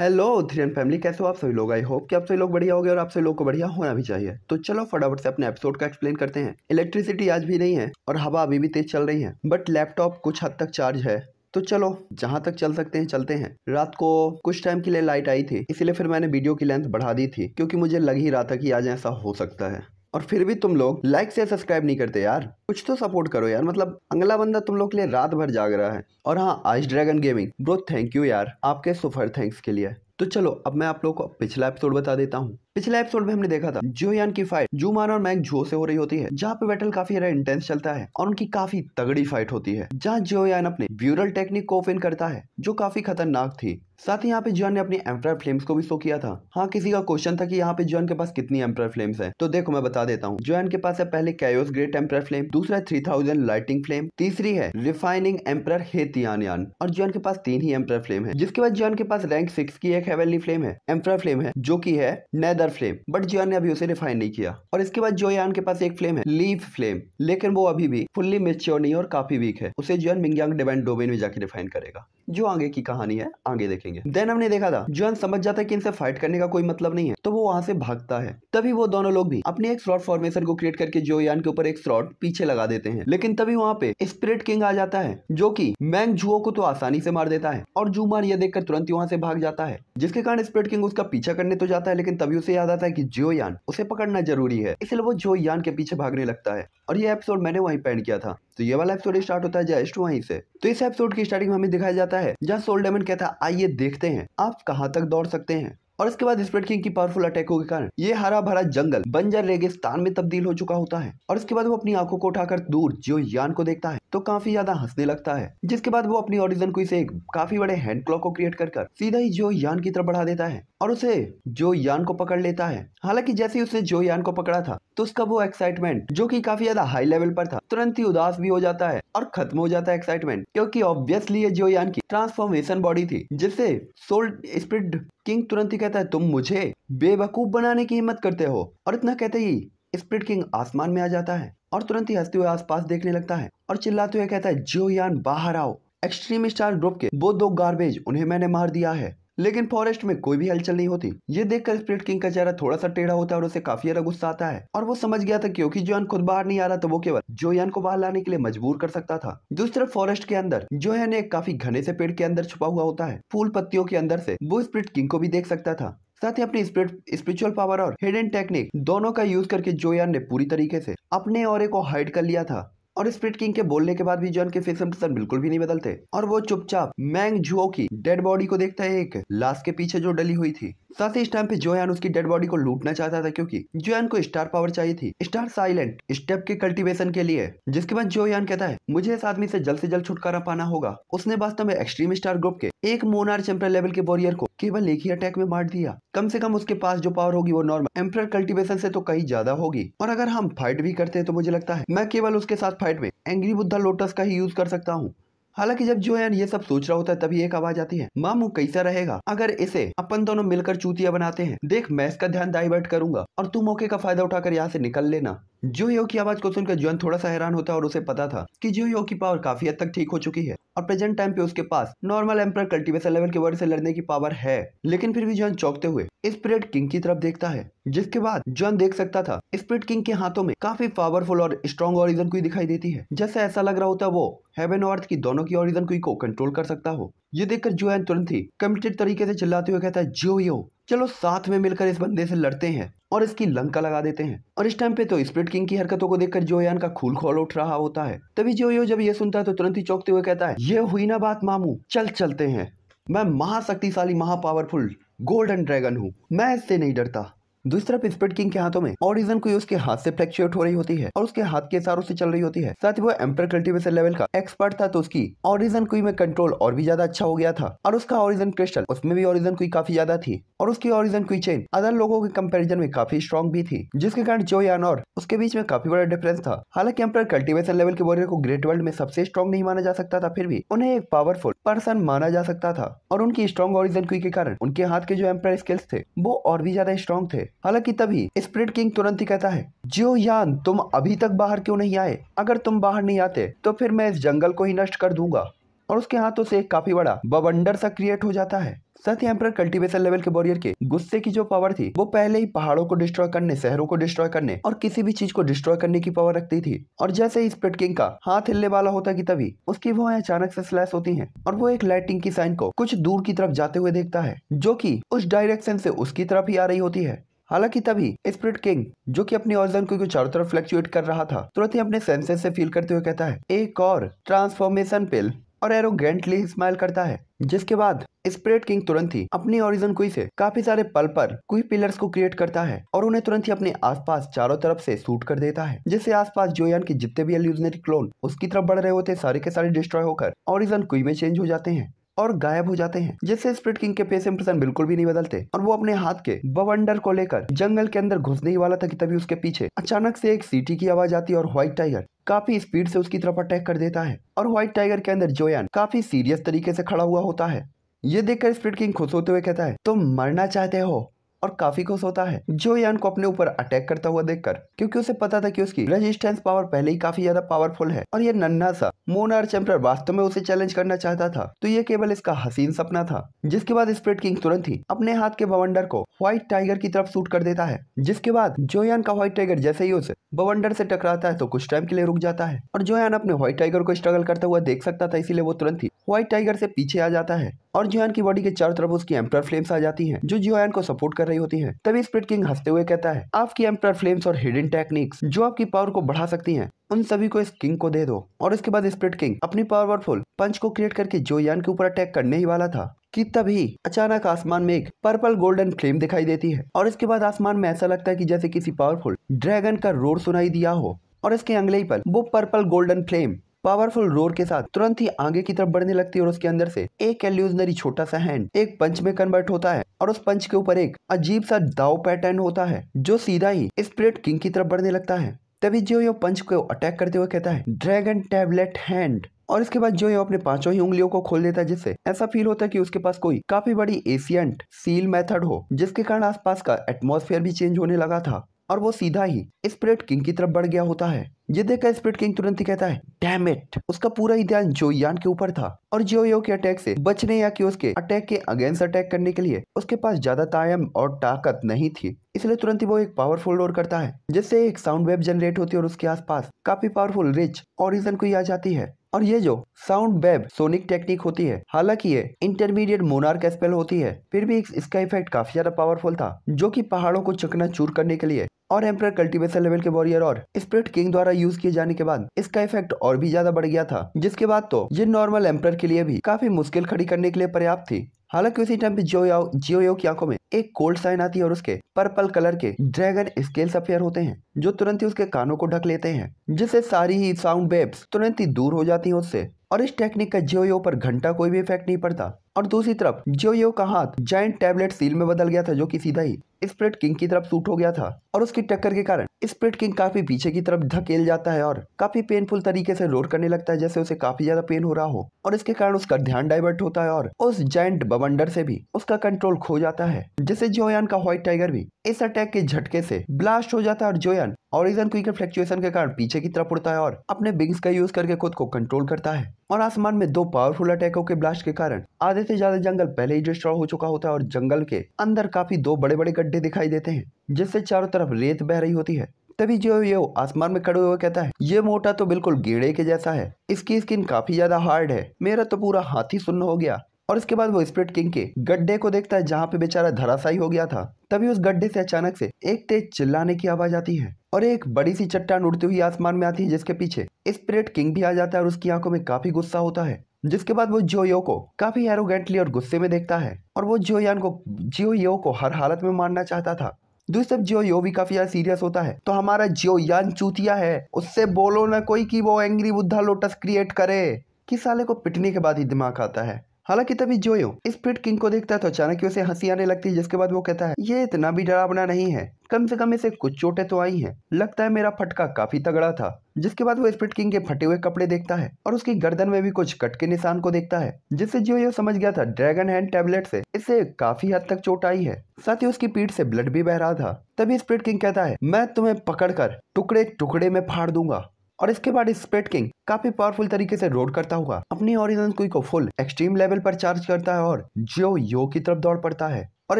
hello Dhiren family कैसे हो आप सभी लोग आई होप कि आप सभी लोग बढ़िया हो गए और आप सभी लोग को बढ़िया होना भी चाहिए तो चलो फटाफट से अपने एपिसोड का एक्सप्लेन करते हैं इलेक्ट्रिसिटी आज भी नहीं है और हवा अभी भी तेज चल रही है बट लैपटॉप कुछ हद तक चार्ज है तो चलो जहाँ तक चल सकते हैं चलते हैं रात को कुछ टाइम के लिए लाइट आई थी इसलिए फिर मैंने वीडियो की लेंथ बढ़ा दी थी क्योंकि मुझे लग ही रहा था कि आज ऐसा हो सकता है और फिर भी तुम लोग लाइक से सब्सक्राइब नहीं करते यार कुछ तो सपोर्ट करो यार मतलब अगला बंदा तुम लोग के लिए रात भर जाग रहा है और हाँ ice dragon gaming bro thank you यार आपके सुपर थैंक्स के लिए तो चलो अब मैं आप लोग को पिछला एपिसोड बता देता हूँ पिछले एपिसोड में हमने देखा था जोयान की फाइट जूमान और मैंग जो से हो रही होती है जहाँ पे बैटल काफी इंटेंस चलता है और उनकी काफी तगड़ी फाइट होती है जहाँ जोयान अपने ब्यूरल टेक्निक को ओपन करता है जो काफी खतरनाक थी साथ ही यहाँ पे जॉन ने अपनी एम्प्रायर फ्लेम्स को भी शो किया था हाँ किसी का क्वेश्चन था कि यहाँ पे जॉन के पास कितनी एम्प्रायर फ्लेम्स है तो देखो मैं बता देता हूँ जॉन के पास है पहले कैयोस ग्रेट एम्प्रायर फ्लेम दूसरा थ्री थाउजेंड लाइटिंग फ्लेम तीसरी है रिफाइनिंग एम्प्रायर हेतियान यान और जॉन के पास तीन ही एम्प्रायर फ्लेम है जिसके बाद जॉन के पास रैंक सिक्स की एक हेवेली फ्लेम है एम्प्रायर फ्लेम है जो की है nether other flame but Jian ने अभी उसे रिफाइन नहीं किया और इसके बाद जोयान के पास एक फ्लेम है लीव फ्लेम लेकिन वो अभी भी फुल्ली मेच्योर नहीं और काफी वीक है उसे जियन मिंगयांग डिवाइन डोमेन में जाके रिफाइन करेगा जो आगे की कहानी है आगे देखेंगे देन हमने देखा था जोन समझ जाता है कि इनसे फाइट करने का कोई मतलब नहीं है तो वो वहां से भागता है तभी वो दोनों लोग भी अपने एक स्लॉट फॉर्मेशन को क्रिएट करके जो यान के ऊपर एक स्लॉट पीछे लगा देते हैं लेकिन तभी वहां पे स्पिरिट किंग आ जाता है जो की मैंग जुओ को तो आसानी से मार देता है और जू मार यह देखकर तुरंत ही वहां से भाग जाता है जिसके कारण स्पिरिट किंग उसका पीछा करने तो जाता है लेकिन तभी उसे याद आता है कि यान उसे पकड़ना जरूरी है इसलिए वो जो यान के पीछे भागने लगता है और ये एपिसोड मैंने वहीं पेंड किया था तो ये वाला एपिसोड स्टार्ट होता है जस्ट वहीं से तो इस एपिसोड की स्टार्टिंग में हमें दिखाया जाता है जहाँ सोल डेमन कहता है आइए देखते हैं आप कहाँ तक दौड़ सकते हैं और इसके बाद स्प्रेड किंग की पावरफुल अटैकों के कारण ये हरा भरा जंगल बंजर रेगिस्तान में तब्दील हो चुका होता है और इसके बाद वो अपनी आंखों को उठाकर दूर जियो यान को देखता है तो काफी ज्यादा हंसने लगता है जिसके बाद वो अपनी ओरिजिन को इसे एक काफी बड़े हैंड क्लॉक को क्रिएट कर कर सीधा ही जो यान की तरफ बढ़ा देता है और उसे जो यान को पकड़ लेता है हालांकि जैसे ही उसने जो यान को पकड़ा था तो उसका वो एक्साइटमेंट जो कि काफी ज्यादा हाई लेवल पर था तुरंत ही उदास भी हो जाता है और खत्म हो जाता है एक्साइटमेंट क्योंकि ऑब्वियसली ये जो यान की ट्रांसफॉर्मेशन बॉडी थी जिससे सोल स्प्रिड किंग तुरंत ही कहता है तुम मुझे बेवकूफ बनाने की हिम्मत करते हो और इतना कहते ही स्प्रिट किंग आसमान में आ जाता है और तुरंत ही हंसते हुए आसपास देखने लगता है और चिल्लाते हुए कहता है जियो यान बाहर आओ एक्सट्रीम स्टार ग्रुप के वो दो गार्बेज उन्हें मैंने मार दिया है लेकिन फॉरेस्ट में कोई भी हलचल नहीं होती ये देखकर स्प्रिट किंग का चेहरा थोड़ा सा टेढ़ा होता है और उसे काफी ज्यादा गुस्सा आता है और वो समझ गया था क्योंकि जोहन खुद बाहर नहीं आ रहा तो वो केवल जोहन को बाहर लाने के लिए मजबूर कर सकता था दूसरी तरफ फॉरेस्ट के अंदर जोहन एक काफी घने से पेड़ के अंदर छुपा हुआ होता है फूल पत्तियों के अंदर से वो स्प्रिट किंग को भी देख सकता था साथ ही अपनी स्पिरिचुअल पावर और हिडन टेक्निक दोनों का यूज करके जोयान ने पूरी तरीके से अपने और को हाइड कर लिया था और स्प्रिट किंग के बोलने के बाद भी जॉन के फेस एक्सप्रेशन बिल्कुल भी नहीं बदलते और वो चुपचाप मैंग जुओ की डेड बॉडी को देखता है एक लाश के पीछे जो डली हुई थी साथ ही इस टाइम पे जोयान उसकी डेड बॉडी को लूटना चाहता था क्योंकि जोयान को स्टार पावर चाहिए थी स्टार साइलेंट स्टेप के कल्टीवेशन के लिए जिसके बाद जोयान कहता है मुझे इस आदमी से जल्द से जल्द छुटकारा पाना होगा उसने वास्तव में एक्सट्रीम स्टार ग्रुप के एक मोनार चैंपियन लेवल के वॉरियर को केवल एक ही अटैक में मार दिया कम से कम उसके पास जो पावर होगी वो नॉर्मल एम्पर कल्टीवेशन से तो कहीं ज्यादा होगी और अगर हम फाइट भी करते हैं तो मुझे लगता है मैं केवल उसके साथ फाइट में एंग्री बुद्धा लोटस का ही यूज कर सकता हूँ हालांकि जब जोयान ये सब सोच रहा होता है तभी एक आवाज आती है मामू कैसा रहेगा अगर इसे अपन दोनों मिलकर चूतिया बनाते हैं देख मैं इसका ध्यान डाइवर्ट करूंगा और तू मौके का फायदा उठाकर यहाँ से निकल लेना जोयो की आवाज को सुनकर जोन थोड़ा सा हैरान होता है और उसे पता था कि जोयो की पावर काफी हद तक ठीक हो चुकी है और प्रेजेंट टाइम पे उसके पास नॉर्मल एम्पर कल्टीवेशन लेवल के वर्ड से लड़ने की पावर है लेकिन फिर भी जॉन चौकते हुए स्प्रिट किंग की तरफ देखता है जिसके बाद जॉन देख सकता था स्प्रिट किंग के हाथों में काफी पावरफुल और स्ट्रॉन्ग ऑरिजन कोई दिखाई देती है जैसे ऐसा लग रहा होता वो हेवन और अर्थ की दोनों की ऑरिजन कोई को कंट्रोल कर सकता हो ये देखकर है तुरंत ही कमिटेड तरीके से चिल्लाते हुए कहता है जो यो चलो साथ में मिलकर इस बंदे से लड़ते हैं और इसकी लंका लगा देते हैं और इस टाइम पे तो स्प्रिट किंग की हरकतों को देखकर जोयान का खूल खोल उठ रहा होता है तभी जो जब ये सुनता है तो तुरंत ही चौंकते हुए कहता है ये हुई ना बात मामू चल चलते हैं मैं महाशक्तिशाली महापावरफुल गोल्डन ड्रैगन हूँ मैं इससे नहीं डरता दूसरी तरफ स्पीड किंग के हाथों में ऑरिजन को उसके हाथ से फ्लेक्चुएट हो रही होती है और उसके हाथ के इशारों से चल रही होती है साथ ही वो एम्पर कल्टिवेशन लेवल का एक्सपर्ट था तो उसकी ऑरिजन कोई में कंट्रोल और भी ज्यादा अच्छा हो गया था और उसका ऑरिजन क्रिस्टल उसमें भी ऑरिजन कोई काफी ज्यादा थी और उसकी ऑरिजन कोई चेन अदर लोगों के कंपेरिजन में काफी स्ट्रॉन्ग भी थी जिसके कारण जो यान और उसके बीच में काफी बड़ा डिफरेंस था हालांकि एम्पर कल्टिवेशन लेवल के वॉरियर को ग्रेट वर्ल्ड में सबसे स्ट्रॉन्ग नहीं माना जा सकता था फिर भी उन्हें एक पावरफुल पर्सन माना जा सकता था और उनकी स्ट्रॉन्ग ऑरिजन कोई के कारण उनके हाथ के जो एम्पर स्किल्स थे वो और भी ज्यादा स्ट्रॉन्ग थे हालांकि तभी स्प्रिट किंग तुरंत ही कहता है जियो यान तुम अभी तक बाहर क्यों नहीं आए अगर तुम बाहर नहीं आते तो फिर मैं इस जंगल को ही नष्ट कर दूंगा और उसके हाथों से एक काफी बड़ा बवंडर सा क्रिएट हो जाता है साथ ही एम्पर कल्टीवेशन लेवल के बॉरियर के गुस्से की जो पावर थी वो पहले ही पहाड़ों को डिस्ट्रॉय करने शहरों को डिस्ट्रॉय करने और किसी भी चीज को डिस्ट्रॉय करने की पावर रखती थी और जैसे ही स्प्रिट किंग का हाथ हिलने वाला होता कि तभी उसकी वो अचानक से स्लैश होती है और वो एक लाइटिंग की साइन को कुछ दूर की तरफ जाते हुए देखता है जो की उस डायरेक्शन से उसकी तरफ ही आ रही होती है हालांकि तभी स्प्रिट किंग जो कि अपनी ऑर्जन को चारों तरफ फ्लक्चुएट कर रहा था तुरंत ही अपने सेंसेस से फील करते हुए कहता है एक और ट्रांसफॉर्मेशन पिल और एरोगेंटली स्माइल करता है जिसके बाद स्प्रेड किंग तुरंत ही अपनी ओरिजन कुई से काफी सारे पल पर कुई पिलर्स को क्रिएट करता है और उन्हें तुरंत ही अपने आसपास चारों तरफ से सूट कर देता है जिससे आसपास जोयान के जितने भी एल्यूजनरी क्लोन उसकी तरफ बढ़ रहे होते सारे के सारे डिस्ट्रॉय होकर ओरिजन कुई में चेंज हो जाते हैं और गायब हो जाते हैं जिससे स्प्रिट किंग के फेस इंप्रेशन बिल्कुल भी नहीं बदलते और वो अपने हाथ के बवंडर को लेकर जंगल के अंदर घुसने ही वाला था कि तभी उसके पीछे अचानक से एक सीटी की आवाज आती है और व्हाइट टाइगर काफी स्पीड से उसकी तरफ अटैक कर देता है और व्हाइट टाइगर के अंदर जोयान काफी सीरियस तरीके से खड़ा हुआ होता है ये देखकर स्प्रिट किंग खुश होते हुए कहता है तुम मरना चाहते हो और काफी खुश होता है जो यान को अपने ऊपर अटैक करता हुआ देखकर क्योंकि उसे पता था कि उसकी रेजिस्टेंस पावर पहले ही काफी ज्यादा पावरफुल है और ये नन्ना सा मोनार चैम्पर वास्तव में उसे चैलेंज करना चाहता था तो ये केवल इसका हसीन सपना था जिसके बाद स्प्रिट किंग तुरंत ही अपने हाथ के बवंडर को व्हाइट टाइगर की तरफ सूट कर देता है जिसके बाद जोयान का व्हाइट टाइगर जैसे ही उसे बवंडर से टकराता है तो कुछ टाइम के लिए रुक जाता है और जोयान अपने व्हाइट टाइगर को स्ट्रगल करता हुआ देख सकता था इसीलिए वो तुरंत ही व्हाइट टाइगर से पीछे आ जाता है और जियान की बॉडी के चारों तरफ उसकी एम्पर फ्लेम्स आ जाती है जो जियान को सपोर्ट कर रही होती है तभी स्प्रिट किंग हंसते हुए कहता है आपकी एम्पर फ्लेम्स और हिडन टेक्निक्स जो आपकी पावर को बढ़ा सकती है उन सभी को इस किंग को दे दो और इसके बाद स्प्रिट किंग अपनी पावरफुल पंच को क्रिएट करके जो यान के ऊपर अटैक करने ही वाला था कि तभी अचानक आसमान में एक पर्पल गोल्डन फ्लेम दिखाई देती है और इसके बाद आसमान में ऐसा लगता है कि जैसे किसी पावरफुल ड्रैगन का रोड सुनाई दिया हो और इसके अंगले पर वो purple golden flame powerful roar के साथ तुरंत ही आगे की तरफ बढ़ने लगती है और उसके अंदर से एक एल्यूजनरी छोटा सा हैंड एक पंच में कन्वर्ट होता है और उस पंच के ऊपर एक अजीब सा दाव पैटर्न होता है जो सीधा ही स्प्रिट किंग की तरफ बढ़ने लगता है तभी जो यो पंच को अटैक करते हुए कहता है ड्रैगन टैबलेट हैंड और इसके बाद जो यो अपने पांचों ही उंगलियों को खोल देता है जिससे ऐसा फील होता है कि उसके पास कोई काफी बड़ी एशियंट सील मेथड हो जिसके कारण आसपास का एटमॉस्फेयर भी चेंज होने लगा था और वो सीधा ही स्प्रिट किंग की तरफ बढ़ गया होता है ये देखकर स्प्रिट किंग तुरंत ही कहता है डैम इट उसका पूरा ही ध्यान यान के ऊपर था और यो के अटैक से बचने या कि उसके अटैक के अगेंस्ट अटैक करने के लिए उसके पास ज्यादा तायम और ताकत नहीं थी इसलिए तुरंत ही वो एक पावरफुल रोड करता है जिससे एक साउंड वेब जनरेट होती है और उसके आसपास काफी पावरफुल रिच ऑरिजन को आ जाती है और ये जो साउंड बेब सोनिक टेक्निक होती है हालांकि ये इंटरमीडिएट मोनार का स्पेल होती है फिर भी इसका इफेक्ट काफी ज्यादा पावरफुल था जो कि पहाड़ों को चकना चूर करने के लिए और एम्पर कल्टीवेशन लेवल के वॉरियर और स्प्रिट किंग द्वारा यूज किए जाने के बाद इसका इफेक्ट और भी ज्यादा बढ़ गया था जिसके बाद तो ये नॉर्मल एम्पर के लिए भी काफी मुश्किल खड़ी करने के लिए पर्याप्त थी हालांकि उसी टाइम पे जियो जियो की आंखों में एक कोल्ड साइन आती है और उसके पर्पल कलर के ड्रैगन स्केल्स अफेयर होते हैं जो तुरंत ही उसके कानों को ढक लेते हैं जिससे सारी ही साउंड वेब्स तुरंत ही दूर हो जाती है उससे और इस टेक्निक का जियो पर घंटा कोई भी इफेक्ट नहीं पड़ता और दूसरी तरफ जियो का हाथ जॉइंट टैबलेट सील में बदल गया था जो कि सीधा ही स्प्रिट किंग की तरफ सूट हो गया था और उसकी टक्कर के कारण स्प्रिट किंग काफी पीछे की तरफ धकेल जाता है और काफी पेनफुल तरीके से रोड करने लगता है जैसे उसे काफी ज्यादा पेन हो रहा हो और इसके कारण उसका ध्यान डाइवर्ट होता है और उस जॉइंट बवंडर से भी उसका कंट्रोल खो जाता है जिससे जोयान का व्हाइट टाइगर भी इस अटैक के झटके से ब्लास्ट हो जाता है और जोयान ऑरिजन क्विक फ्लक्चुएशन के कारण पीछे की तरफ उड़ता है और अपने विंग्स का यूज करके खुद को कंट्रोल करता है और आसमान में दो पावरफुल अटैकों के ब्लास्ट के कारण आधे आधे से ज्यादा जंगल पहले ही डिस्ट्रॉय हो चुका होता है और जंगल के अंदर काफी दो बड़े बड़े गड्ढे दिखाई देते हैं जिससे चारों तरफ रेत बह रही होती है तभी जो ये आसमान में खड़े हुए कहता है ये मोटा तो बिल्कुल गेड़े के जैसा है इसकी स्किन काफी ज्यादा हार्ड है मेरा तो पूरा हाथी सुन्न हो गया और इसके बाद वो स्प्रिट किंग के गड्ढे को देखता है जहाँ पे बेचारा धराशाई हो गया था तभी उस गड्ढे से अचानक से एक तेज चिल्लाने की आवाज आती है और एक बड़ी सी चट्टान उड़ती हुई आसमान में आती है जिसके पीछे स्प्रिट किंग भी आ जाता है और उसकी आंखों में काफी गुस्सा होता है जिसके बाद वो जियो को काफी एरोगेंटली और गुस्से में देखता है और वो जोयान को जियो को हर हालत में मारना चाहता था दूसरी तो तरफ जियो यो भी काफी ज्यादा सीरियस होता है तो हमारा जियो यान चूतिया है उससे बोलो ना कोई कि वो एंग्री बुद्धा लोटस क्रिएट करे किस साले को पिटने के बाद ही दिमाग आता है हालांकि तभी जोयो इस फिट किंग को देखता है तो अचानक ही उसे हंसी आने लगती है जिसके बाद वो कहता है ये इतना भी डरावना नहीं है कम से कम इसे कुछ चोटें तो आई हैं लगता है मेरा फटका काफी तगड़ा था जिसके बाद वो स्प्रिट किंग के फटे हुए कपड़े देखता है और उसकी गर्दन में भी कुछ कट के निशान को देखता है जिससे जो ये समझ गया था ड्रैगन हैंड टैबलेट से इसे काफी हद तक चोट आई है साथ ही उसकी पीठ से ब्लड भी बह रहा था तभी स्प्रिट किंग कहता है मैं तुम्हें पकड़ टुकड़े टुकड़े में फाड़ दूंगा और इसके बाद इस स्प्रेड किंग काफी पावरफुल तरीके से रोड करता हुआ अपनी ओरिजिनल क्विक को फुल एक्सट्रीम लेवल पर चार्ज करता है और जो यो की तरफ दौड़ पड़ता है और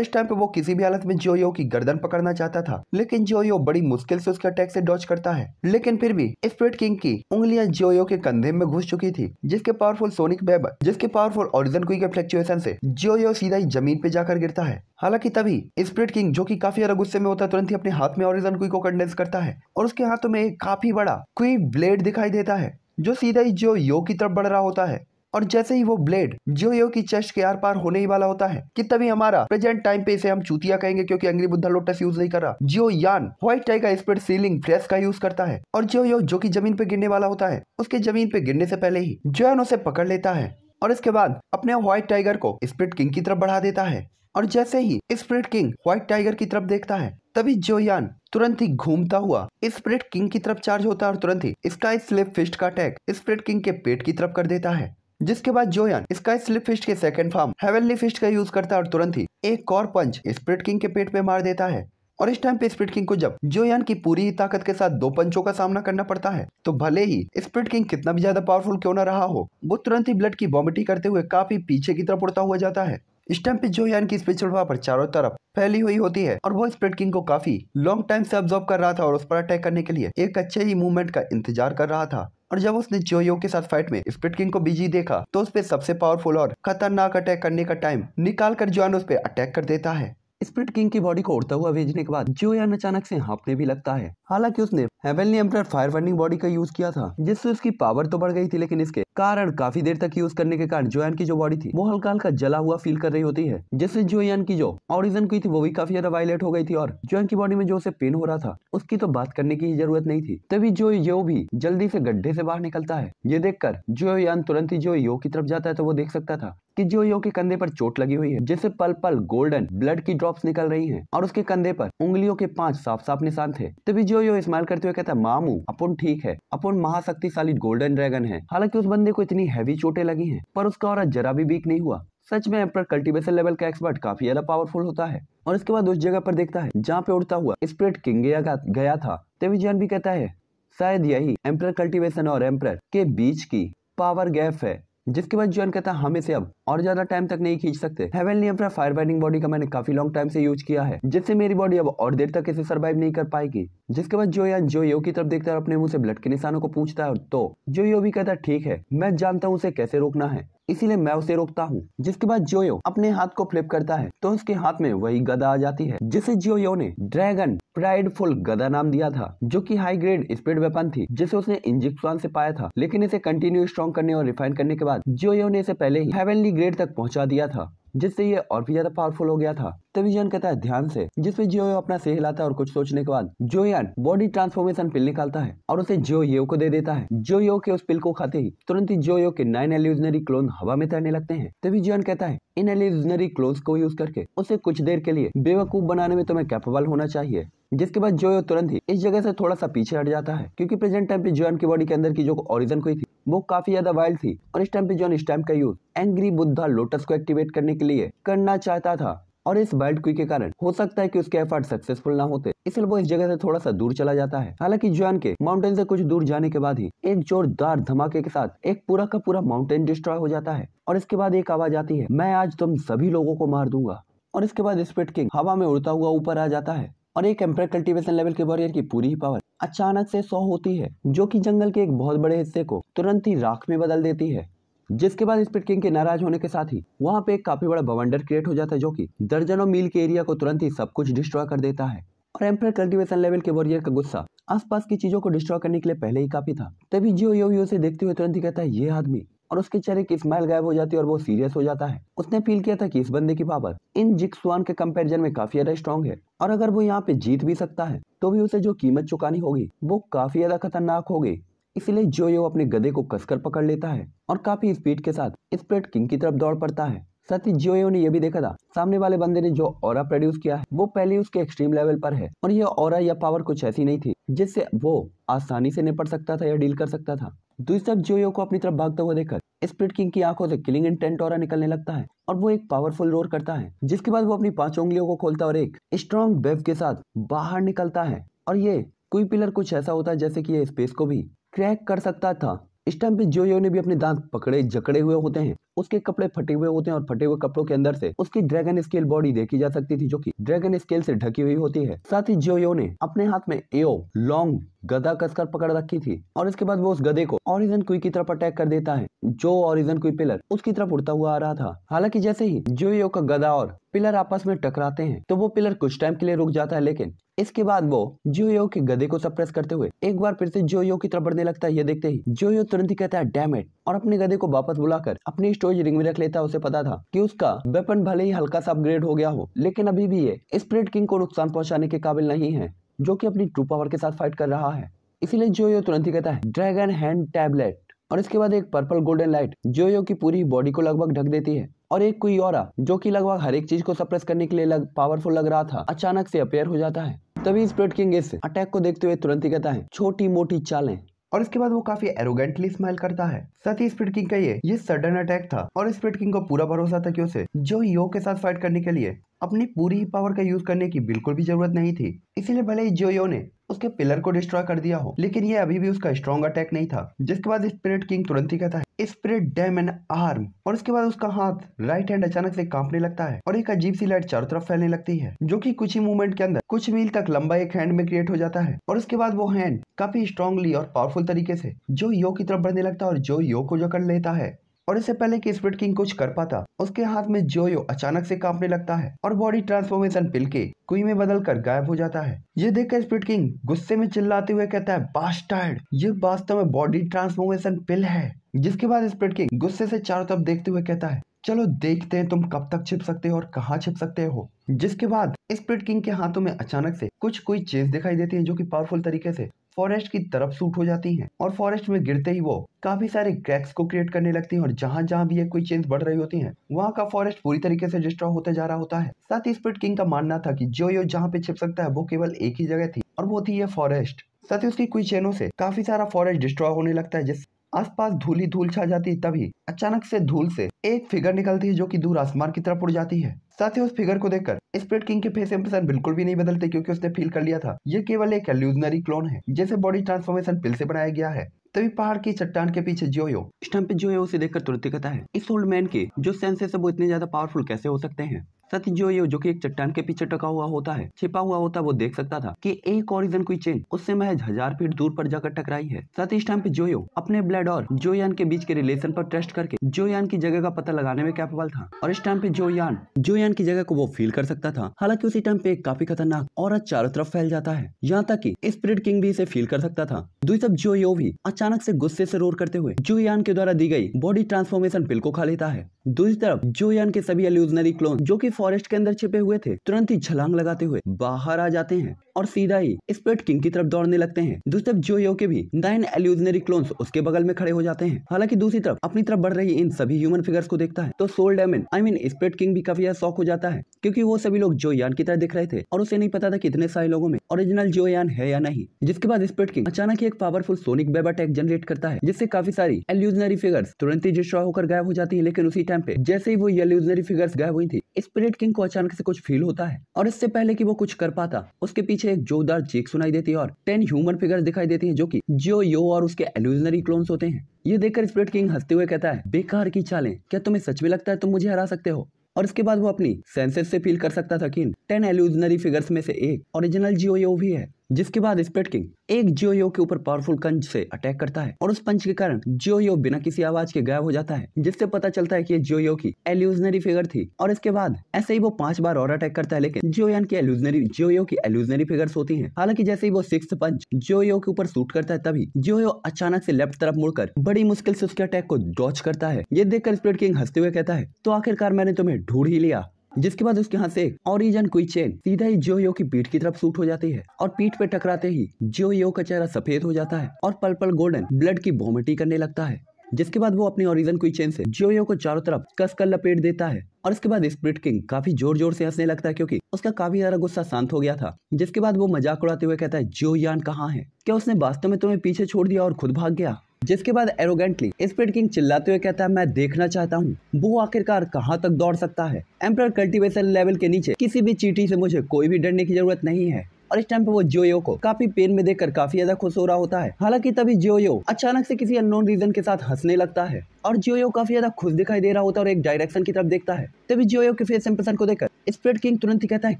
इस टाइम पे वो किसी भी हालत में जोयो की गर्दन पकड़ना चाहता था लेकिन जोयो बड़ी मुश्किल से उसके अटैक से डॉच करता है लेकिन फिर भी स्प्रिट किंग की उंगलियां जोयो के कंधे में घुस चुकी थी जिसके पावरफुल सोनिक बेबर जिसके पावरफुल ऑरिजन क्वी के से जोयो सीधा ही जमीन पे जाकर गिरता है हालांकि तभी स्प्रिट किंग जो की काफी ज्यादा गुस्से में होता तुरंत ही अपने हाथ में ऑरिजन क्वी को कंडेंस करता है और उसके हाथों में एक काफी बड़ा क्वी ब्लेड दिखाई देता है जो सीधा ही जो यो की तरफ बढ़ रहा होता है और जैसे ही वो ब्लेड यो की चेस्ट के आर पार होने ही वाला होता है कि तभी हमारा प्रेजेंट टाइम पे इसे हम चूतिया कहेंगे क्योंकि अंग्री बुद्धा लोटस यूज नहीं कर रहा जियो यान व्हाइट टाई का स्पीड सीलिंग फ्रेस का यूज करता है और यो जो की जमीन पे गिरने वाला होता है उसके जमीन पे गिरने से पहले ही जोयन उसे पकड़ लेता है और इसके बाद अपने व्हाइट टाइगर को स्प्रिट किंग की तरफ बढ़ा देता है और जैसे ही स्प्रिट किंग व्हाइट टाइगर की तरफ देखता है तभी जोयान तुरंत ही घूमता हुआ स्प्रिट किंग की तरफ चार्ज होता है और तुरंत ही स्काई स्लिप फिस्ट का अटैक स्प्रिट किंग के पेट की तरफ कर देता है जिसके बाद जोयन स्काई स्लिप फिस्ट के सेकंड फॉर्म हेवनली फिस्ट का यूज करता है और तुरंत ही एक और पंच स्प्रिट किंग के पेट पे मार देता है और इस टाइम पे स्प्रिट किंग को जब जोयन की पूरी ताकत के साथ दो पंचों का सामना करना पड़ता है तो भले ही स्प्रिट किंग कितना भी ज्यादा पावरफुल क्यों ना रहा हो वो तुरंत ही ब्लड की वॉमिटिंग करते हुए काफी पीछे की तरफ उड़ता हुआ जाता है इस टाइम पे जोयन की स्पिरिचुअल पावर चारों तरफ फैली हुई होती है और वो स्प्रिट किंग को काफी लॉन्ग टाइम से ऑब्जॉर्व कर रहा था और उस पर अटैक करने के लिए एक अच्छे ही मूवमेंट का इंतजार कर रहा था और जब उसने जोयो के साथ फाइट में स्प्रिट किंग को बिजी देखा तो उसपे सबसे पावरफुल और खतरनाक अटैक करने का टाइम निकाल कर जॉन उस पर अटैक कर देता है स्प्रिट किंग की बॉडी को उड़ता हुआ भेजने के बाद जो यान अचानक से हाँपने भी लगता है हालांकि उसने heavenly empire fire burning body का यूज किया था जिससे उसकी पावर तो बढ़ गई थी लेकिन इसके कारण काफी देर तक यूज करने के कारण जोयान की जो बॉडी थी वो हल्का हल्का जला हुआ फील कर रही होती है जिससे जोयान की जो ऑरिजन की थी वो भी काफी ज्यादा वायलेट हो गई थी और जोयान की बॉडी में जो उसे पेन हो रहा था उसकी तो बात करने की ही जरूरत नहीं थी तभी जो यो भी जल्दी से गड्ढे से बाहर निकलता है ये देखकर यान तुरंत ही जो यो की तरफ जाता है तो वो देख सकता था कि के कंधे पर चोट लगी हुई है जिससे पल पल गोल्डन ब्लड की ड्रॉप्स निकल रही हैं और उसके कंधे पर उंगलियों के पांच साफ साफ निशान थे तभी जोयो स्माइल करते हुए कहता है मामू अपन ठीक है अपन महाशक्तिशाली गोल्डन ड्रैगन है हालांकि उस बंदे को इतनी हैवी चोटें लगी हैं पर उसका और जरा भी वीक नहीं हुआ सच में एम्पर कल्टीवेशन लेवल का एक्सपर्ट काफी ज्यादा पावरफुल होता है और इसके बाद उस जगह पर देखता है जहाँ पे उड़ता हुआ स्प्रेड किंग गया था तभी जैन भी कहता है शायद यही एम्पर कल्टीवेशन और एम्पर के बीच की पावर गैप है जिसके बाद जॉन कहता है हम इसे अब और ज्यादा टाइम तक नहीं खींच सकते ने अपना फायर फाइटिंग बॉडी का मैंने काफी लॉन्ग टाइम से यूज किया है जिससे मेरी बॉडी अब और देर तक इसे सर्वाइव नहीं कर पाएगी जिसके बाद जोया जोयो की तरफ देखता है अपने मुंह से ब्लड के निशानों को पूछता है तो जोयो भी कहता है ठीक है मैं जानता हूँ उसे कैसे रोकना है इसीलिए मैं उसे रोकता हूँ जिसके बाद जोयो अपने हाथ को फ्लिप करता है तो उसके हाथ में वही गदा आ जाती है जिसे जोयो ने ड्रैगन प्राइडफुल गदा नाम दिया था जो कि हाई ग्रेड स्पीड वेपन थी जिसे उसने इंजिक्सान से पाया था लेकिन इसे कंटिन्यू स्ट्रॉन्ग करने और रिफाइन करने के बाद जियो ने इसे पहले ही हेवनली ग्रेड तक पहुंचा दिया था जिससे ये और भी ज्यादा पावरफुल हो गया था तभी जोन कहता है ध्यान से जिसमें जियो अपना से हिलाता है और कुछ सोचने के बाद जोयान बॉडी ट्रांसफॉर्मेशन पिल निकालता है और उसे जो यो को दे देता है जो यो के उस पिल को खाते ही तुरंत ही जो यो के नाइन एल्यूजनरी क्लोन हवा में तैरने लगते हैं तभी जॉन कहता है इन एल्यूजनरी क्लोन्स को यूज करके उसे कुछ देर के लिए बेवकूफ बनाने में तुम्हें कैपेबल होना चाहिए जिसके बाद जोयो तुरंत ही इस जगह से थोड़ा सा पीछे हट जाता है क्योंकि प्रेजेंट टाइम पे जोन की बॉडी के अंदर की जो ओरिजन हुई थी वो काफी ज्यादा वाइल्ड थी और इस टाइम पे जॉन इस टाइम का यूज एंग्री बुद्धा लोटस को एक्टिवेट करने के के लिए करना चाहता था और इस बैड क्विक के कारण हो सकता है कि उसके एफर्ट सक्सेसफुल ना होते इसलिए वो इस जगह से थोड़ा सा दूर चला जाता है हालांकि जॉन के माउंटेन से कुछ दूर जाने के बाद ही एक जोरदार धमाके के साथ एक पूरा का पूरा माउंटेन डिस्ट्रॉय हो जाता है और इसके बाद एक आवाज आती है मैं आज तुम सभी लोगों को मार दूंगा और इसके बाद स्प्रिट किंग हवा में उड़ता हुआ ऊपर आ जाता है और एक एम्पर कल्टिवेशन लेवल के वॉरियर की पूरी ही पावर अचानक से सौ होती है जो कि जंगल के एक बहुत बड़े हिस्से को तुरंत ही राख में बदल देती है जिसके बाद स्पीड किंग के नाराज होने के साथ ही वहाँ पे एक काफी बड़ा बवंडर क्रिएट हो जाता है जो कि दर्जनों मील के एरिया को तुरंत ही सब कुछ डिस्ट्रॉय कर देता है और एम्पर कल्टिवेशन लेवल के वॉरियर का गुस्सा आसपास की चीजों को डिस्ट्रॉय करने के लिए पहले ही काफी था तभी जियो यो यो से देखते हुए तुरंत ही कहता है ये आदमी और उसके चेहरे की स्माइल गायब हो जाती है और वो सीरियस हो जाता है उसने फील किया था कि इस बंदे की पावर इन जिक्सवान के कंपैरिजन में काफी ज्यादा स्ट्रॉन्ग है और अगर वो यहाँ पे जीत भी सकता है तो भी उसे जो कीमत चुकानी होगी वो काफी ज्यादा खतरनाक होगी इसलिए यो अपने गधे को कसकर पकड़ लेता है और काफी स्पीड के साथ स्प्रेड किंग की तरफ दौड़ पड़ता है साथ ही जियो ने यह भी देखा था सामने वाले बंदे ने जो और प्रोड्यूस किया है वो पहले उसके एक्सट्रीम लेवल पर है और यह और या पावर कुछ ऐसी नहीं थी जिससे वो आसानी से निपट सकता था या डील कर सकता था दूसरी तरफ जियो को अपनी तरफ भागता हुआ देखकर स्प्रिट किंग की आंखों से किलिंग इंटेंट और निकलने लगता है और वो एक पावरफुल रोर करता है जिसके बाद वो अपनी पांच उंगलियों को खोलता और एक स्ट्रॉन्ग बेव के साथ बाहर निकलता है और ये कोई पिलर कुछ ऐसा होता है जैसे कि ये स्पेस को भी क्रैक कर सकता था इस टाइम पे जोयो ने भी अपने दांत पकड़े जकड़े हुए होते हैं उसके कपड़े फटे हुए होते हैं और फटे हुए कपड़ों के अंदर से उसकी ड्रैगन स्केल बॉडी देखी जा सकती थी जो कि ड्रैगन स्केल से ढकी हुई होती है साथ ही जोयो ने अपने हाथ में एओ लॉन्ग गदा कसकर पकड़ रखी थी और इसके बाद वो उस गधे को ऑरिजन क्वी की तरफ अटैक कर देता है जो ऑरिजन क्वी पिलर उसकी तरफ उड़ता हुआ आ रहा था हालांकि जैसे ही जोयो का गदा और पिलर आपस में टकराते हैं तो वो पिलर कुछ टाइम के लिए रुक जाता है लेकिन इसके बाद वो जियो के गधे को सप्रेस करते हुए एक बार फिर से जोयो की तरफ बढ़ने लगता है ये देखते ही यो तुरंत ही कहता है डैम और अपने गधे को वापस बुलाकर अपनी स्टोरेज रिंग में रख लेता है उसे पता था कि उसका वेपन भले ही हल्का सा अपग्रेड हो गया हो लेकिन अभी भी ये स्प्रेड किंग को नुकसान पहुंचाने के काबिल नहीं है जो की अपनी ट्रू पावर के साथ फाइट कर रहा है इसीलिए यो तुरंत ही कहता है ड्रैगन हैंड टैबलेट और इसके बाद एक पर्पल गोल्डन लाइट जोयो की पूरी बॉडी को लगभग ढक देती है और एक कोई और जो कि लगभग हर एक चीज को सप्रेस करने के लिए लग पावरफुल लग रहा था अचानक से अपेयर हो जाता है तभी स्प्रिट किंग इस अटैक को देखते हुए तुरंत ही कहता है छोटी मोटी चालें और इसके बाद वो काफी एरोगेंटली स्माइल करता है साथ ही स्प्रिट किंग का ये ये सडन अटैक था और स्प्रिट किंग को पूरा भरोसा था कि उसे जो यो के साथ फाइट करने के लिए अपनी पूरी पावर का यूज करने की बिल्कुल भी जरूरत नहीं थी इसीलिए भले जोयो ने उसके पिलर को डिस्ट्रॉय कर दिया हो लेकिन यह अभी भी उसका स्ट्रॉन्ग अटैक नहीं था जिसके बाद स्पिरिट किंग तुरंत ही कहता है स्पिरिट डैम एंड आर्म और उसके बाद उसका हाथ राइट हैंड अचानक से कांपने लगता है और एक अजीब सी लाइट चारों तरफ फैलने लगती है जो कि कुछ ही मूवमेंट के अंदर कुछ मील तक लंबा एक हैंड में क्रिएट हो जाता है और उसके बाद वो हैंड काफी स्ट्रॉन्गली और पावरफुल तरीके से जो यो की तरफ बढ़ने लगता है और जो यो को जकड़ लेता है और इससे पहले कि स्प्रिट किंग कुछ कर पाता उसके हाथ में जोयो अचानक से कांपने लगता है और बॉडी ट्रांसफॉर्मेशन पिल के कुई में बदल कर गायब हो जाता है ये देखकर स्प्रिट किंग गुस्से में चिल्लाते हुए कहता है बास्टर्ड ये वास्तव में बॉडी ट्रांसफॉर्मेशन पिल है जिसके बाद स्प्रिट किंग गुस्से से चारों तरफ देखते हुए कहता है चलो देखते हैं तुम कब तक छिप सकते हो और कहाँ छिप सकते हो जिसके बाद स्प्रिट किंग के हाथों में अचानक से कुछ कोई चीज दिखाई देती है जो कि पावरफुल तरीके से फॉरेस्ट की तरफ सूट हो जाती हैं और फॉरेस्ट में गिरते ही वो काफी सारे क्रैक्स को क्रिएट करने लगती हैं और जहां जहां भी ये कोई चेंज बढ़ रही होती हैं वहां का फॉरेस्ट पूरी तरीके से डिस्ट्रॉय होते जा रहा होता है साथ ही स्प्रिट किंग का मानना था कि जो यो जहाँ पे छिप सकता है वो केवल एक ही जगह थी और वो थी ये फॉरेस्ट साथ ही उसकी कुछ चेनों से काफी सारा फॉरेस्ट डिस्ट्रॉय होने लगता है जिस आसपास धूली धूल छा जाती है तभी अचानक से धूल से एक फिगर निकलती है जो कि दूर आसमान की तरफ उड़ जाती है साथ ही उस फिगर को देखकर स्प्रिट किंग के फेस इंप्रेशन बिल्कुल भी नहीं बदलते क्योंकि उसने फील कर लिया था ये केवल एक एल्यूजनरी क्लोन है जैसे बॉडी ट्रांसफॉर्मेशन पिल से बनाया गया है तभी पहाड़ की चट्टान के पीछे जोयो स्टम्प जोयो उसे देखकर तुरंत कहता है इस ओल्ड मैन के जो सेंसेस है वो इतने ज्यादा पावरफुल कैसे हो सकते हैं ही जो ये जो कि एक चट्टान के पीछे टका हुआ होता है छिपा हुआ होता है वो देख सकता था कि एक ऑरिजन कोई चेन उससे महज हजार फीट दूर पर जाकर टकराई है साथ ही इस टाइम पे जोयो अपने ब्लड और जोयान के बीच के रिलेशन पर टेस्ट करके जोयान की जगह का पता लगाने में कैपेबल था और इस टाइम पे जोयान जोयान की जगह को वो फील कर सकता था हालांकि उसी टाइम पे एक काफी खतरनाक और चारों तरफ फैल जाता है यहाँ तक की स्प्रिट किंग भी इसे फील कर सकता था दूसरी तरफ जोयो भी अचानक से गुस्से से रोर करते हुए जोयान के द्वारा दी गई बॉडी ट्रांसफॉर्मेशन पिल को खा लेता है दूसरी तरफ जोयान के सभी एल्यूजनरी क्लोन जो की फॉरेस्ट के अंदर छिपे हुए थे तुरंत ही छलांग लगाते हुए बाहर आ जाते हैं और सीधा ही स्प्रेड किंग की तरफ दौड़ने लगते हैं दूसरी तरफ जोयो के भी नाइन एल्यूजनरी क्लोन्स उसके बगल में खड़े हो जाते हैं हालांकि दूसरी तरफ अपनी तरफ बढ़ रही इन सभी ह्यूमन फिगर्स को देखता है तो soul demon I mean spirit king भी काफी शौक हो जाता है क्योंकि वो सभी लोग जोयान की तरह दिख रहे थे और उसे नहीं पता था कि इतने सारे लोगों में ओरिजिनल जोयान है या नहीं जिसके बाद स्प्रिट किंग अचानक ही एक पावरफुल सोनिक बेब अटैक जनरेट करता है जिससे काफी सारी एल्यूजनरी फिगर्स तुरंत ही डिस्ट्रॉय होकर गायब हो जाती है लेकिन उसी टाइम पे जैसे ही वो एल्यूजनरी फिगर्स गायब हुई थी स्प्रेड स्पिरिट किंग को अचानक से कुछ फील होता है और इससे पहले कि वो कुछ कर पाता उसके पीछे एक जोरदार चीख सुनाई देती है और टेन ह्यूमन फिगर्स दिखाई देती है जो की जो यो और उसके एल्यूजनरी क्लोन्स होते हैं ये देखकर स्पिरिट किंग हंसते हुए कहता है बेकार की चाले क्या तुम्हें सच में लगता है तुम मुझे हरा सकते हो और इसके बाद वो अपनी सेंसेस से फील कर सकता था कि टेन एल्यूजनरी फिगर्स में से एक ओरिजिनल जियो भी है जिसके बाद स्प्रेड किंग एक जियो के ऊपर पावरफुल कंज से अटैक करता है और उस पंच के कारण जियो बिना किसी आवाज के गायब हो जाता है जिससे पता चलता है कि जियो की एल्यूजनरी फिगर थी और इसके बाद ऐसे ही वो पांच बार और अटैक करता है लेकिन यान की एल्यूजनरी जियो की एल्यूजनरी फिगर्स होती है हालांकि जैसे ही वो सिक्स पंच जियो के ऊपर सूट करता है तभी जियो अचानक से लेफ्ट तरफ मुड़कर बड़ी मुश्किल से उसके अटैक को डॉच करता है ये देखकर स्प्रेड किंग हंसते हुए कहता है तो आखिरकार मैंने तुम्हें ढूंढ ही लिया जिसके बाद उसके हाथ से ओरिजन कोई चेन सीधा ही यो की पीठ की तरफ सूट हो जाती है और पीठ पे टकराते ही जोयो का चेहरा सफेद हो जाता है और पर्पल गोल्डन ब्लड की वोमिटिंग करने लगता है जिसके बाद वो अपनी ओरिजन कोई चेन से जोयो को चारों तरफ कसकर लपेट देता है और इसके बाद स्प्रिट किंग काफी जोर जोर से हंसने लगता है क्योंकि उसका काफी ज्यादा गुस्सा शांत हो गया था जिसके बाद वो मजाक उड़ाते हुए कहता है जो यान कहाँ है क्या उसने वास्तव में तुम्हें पीछे छोड़ दिया और खुद भाग गया जिसके बाद एरोगेंटली स्प्रिट किंग चिल्लाते हुए कहता है मैं देखना चाहता हूँ वो आखिरकार कहाँ तक दौड़ सकता है एम्पर कल्टिवेशन लेवल के नीचे किसी भी चीटी से मुझे कोई भी डरने की जरूरत नहीं है और इस टाइम पे वो जोयो को काफी पेन में देखकर काफी ज्यादा खुश हो रहा होता है हालांकि तभी जोयो अचानक से किसी अननोन रीजन के साथ हंसने लगता है और जोयो काफी ज्यादा खुश दिखाई दे रहा होता है और एक डायरेक्शन की तरफ देखता है तभी जोयो के फेस इंप्रेशन को देखकर स्प्रेड किंग तुरंत ही कहता है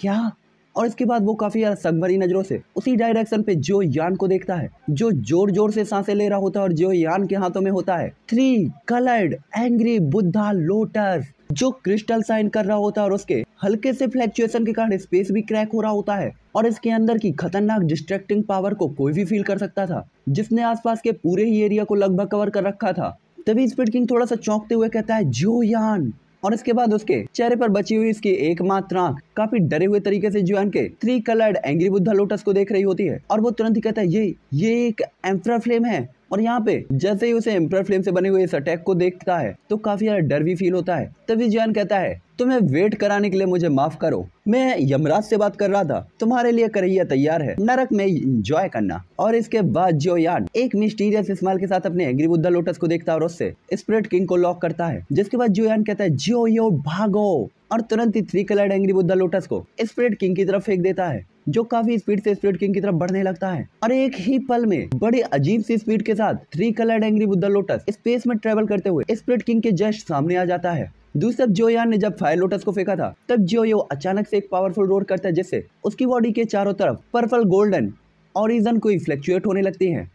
क्या और इसके बाद वो काफी ज्यादा भरी नजरों से उसी डायरेक्शन पे जो यान को देखता है जो जोर जोर से सांसें ले रहा होता है और जो यान के हाथों में होता है three coloured angry Buddha lotus जो क्रिस्टल साइन कर रहा होता है और उसके हल्के से फ्लैक्चुएशन के कारण स्पेस भी क्रैक हो रहा होता है और इसके अंदर की खतरनाक डिस्ट्रैक्टिंग पावर को कोई भी फील कर सकता था जिसने आसपास के पूरे ही एरिया को लगभग कवर कर रखा था तभी स्पीड किंग थोड़ा सा चौंकते हुए कहता है जो यान और इसके बाद उसके चेहरे पर बची हुई इसकी एकमात्र आंख काफी डरे हुए तरीके से जुआन के three coloured angry Buddha lotus को देख रही होती है और वो तुरंत ही कहता है ये ये एक एम्फ्रा फ्लेम है और यहाँ पे जैसे ही उसे एम्पर फ्लेम से बने हुए इस अटैक को देखता है तो काफी ज्यादा डर भी फील होता है तभी जैन कहता है तुम्हें वेट कराने के लिए मुझे माफ करो मैं यमराज से बात कर रहा था तुम्हारे लिए करैया तैयार है नरक में एंजॉय करना और इसके बाद जो यार एक मिस्टीरियस स्माइल के साथ अपने एग्री बुद्धा लोटस को देखता है और उससे स्प्रिट किंग को लॉक करता है जिसके बाद यान कहता है जियो यो भागो और तुरंत ही three coloured angry Buddha lotus को स्प्रेड किंग की तरफ फेंक देता है जो काफी स्पीड से स्पीड किंग की तरफ बढ़ने लगता है और एक ही पल में बड़ी अजीब सी स्पीड के साथ three coloured angry Buddha lotus space में ट्रेवल करते हुए स्पीड किंग के जस्ट सामने आ जाता है दूसरी तरफ जोयान ने जब फायर लोटस को फेंका था तब जोयो अचानक से एक पावरफुल रोड करता है जिससे उसकी बॉडी के चारों तरफ पर्पल गोल्डन ऑरिजन कोई फ्लैक्चुएट होने लगती है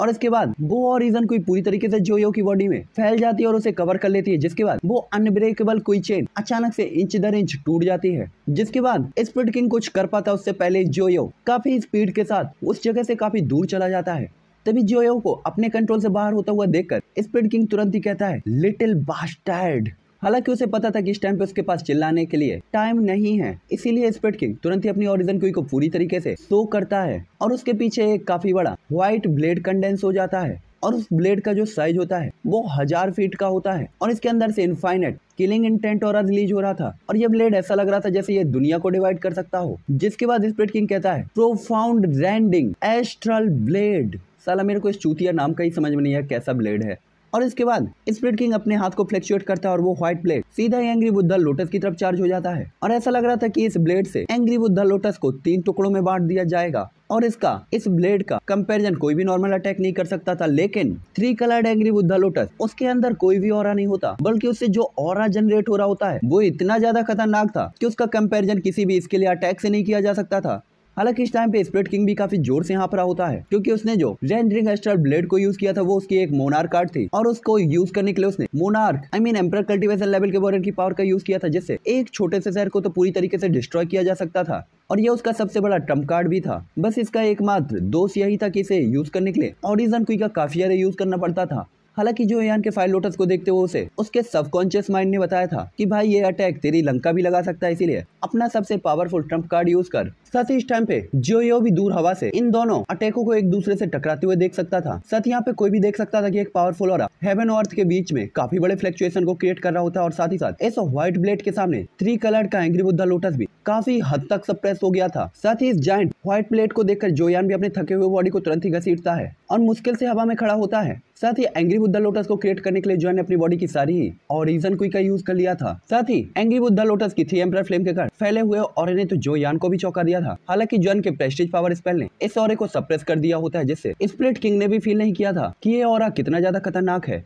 और इसके बाद वो ऑरिजन कोई पूरी तरीके से जोयो की बॉडी में फैल जाती है और उसे कवर कर लेती है जिसके बाद वो अनब्रेकेबल कोई चेन अचानक से इंच दर इंच टूट जाती है जिसके बाद स्पीड किंग कुछ कर पाता उससे पहले जोयो काफी स्पीड के साथ उस जगह से काफी दूर चला जाता है तभी जोयो को अपने कंट्रोल से बाहर होता हुआ देखकर स्पीड किंग तुरंत ही कहता है लिटिल बास्टर्ड हालांकि उसे पता था कि इस टाइम पे उसके पास चिल्लाने के लिए टाइम नहीं है इसीलिए स्पिट किंग तुरंत ही अपनी ओरिजन क्यू को पूरी तरीके से सो करता है और उसके पीछे एक काफी बड़ा व्हाइट ब्लेड कंडेंस हो जाता है और उस ब्लेड का जो साइज होता है वो हजार फीट का होता है और इसके अंदर से इनफाइनेट किलिंग इंटेंट और रिलीज हो रहा था और ये ब्लेड ऐसा लग रहा था जैसे ये दुनिया को डिवाइड कर सकता हो जिसके बाद स्प्रिट किंग कहता है प्रोफाउंड रैंडिंग एस्ट्रल ब्लेड साला मेरे को इस चूतिया नाम का ही समझ में नहीं है कैसा ब्लेड है और इसके बाद स्प्रिट किंग अपने हाथ को फ्लैक्चुएट करता है और वो व्हाइट ब्लेड सीधा एंग्री बुद्धा लोटस की तरफ चार्ज हो जाता है और ऐसा लग रहा था कि इस ब्लेड से एंग्री बुद्धा लोटस को तीन टुकड़ों में बांट दिया जाएगा और इसका इस ब्लेड का कंपैरिजन कोई भी नॉर्मल अटैक नहीं कर सकता था लेकिन three coloured angry Buddha lotus उसके अंदर कोई भी और नहीं होता बल्कि उससे जो और जनरेट हो रहा होता है वो इतना ज्यादा खतरनाक था कि उसका कंपेरिजन किसी भी इसके लिए अटैक से नहीं किया जा सकता था हालांकि इस टाइम पे स्प्लिट किंग भी काफी जोर से यहाँ पर होता है क्योंकि उसने जो रेंडरिंग स्टार ब्लेड को यूज किया था वो उसकी एक मोनार कार्ड थी और उसको यूज करने के लिए उसने monarch I mean ember cultivation level के वॉरियर की पावर का यूज किया था जिससे एक छोटे से शहर को तो पूरी तरीके से डिस्ट्रॉय किया जा सकता था और यह उसका सबसे बड़ा ट्रम्प कार्ड भी था बस इसका एकमात्र दोष यही था कि इसे यूज करने के लिए ऑरिजन क्वी का काफी ज्यादा यूज करना पड़ता था हालांकि जो यान के फाइल लोटस को देखते हुए उसे उसके सबकॉन्शियस माइंड ने बताया था कि भाई ये अटैक तेरी लंका भी लगा सकता है इसीलिए अपना सबसे पावरफुल ट्रम्प कार्ड यूज कर साथ ही इस टाइम पे जो यो भी दूर हवा से इन दोनों अटैकों को एक दूसरे से टकराते हुए देख सकता था साथ यहाँ पे कोई भी देख सकता था कि एक पावरफुल और हेवन और अर्थ के बीच में काफी बड़े फ्लक्चुएशन को क्रिएट कर रहा होता है और साथ ही साथ इस व्हाइट ब्लेड के सामने थ्री कलर का एंग्री बुद्धा लोटस भी काफी हद तक सप्रेस हो गया था साथ ही इस जाइंट व्हाइट ब्लेड को देखकर जोयान भी अपने थके हुए बॉडी को तुरंत ही घसीटता है और मुश्किल से हवा में खड़ा होता है साथ ही एंग्री बुद्धा लोटस को क्रिएट करने के लिए जॉन ने अपनी बॉडी की सारी ही ऑरिजन क्विक का यूज कर लिया था साथ ही एंग्री बुद्धा लोटस की थी एम्पर फ्लेम के कारण फैले हुए और ने तो जो यान को भी चौंका दिया था हालांकि जॉन के प्रेस्टिज पावर स्पेल ने इस और को सप्रेस कर दिया होता है जिससे स्प्रिट किंग ने भी फील नहीं किया था कि ये और कितना ज्यादा खतरनाक है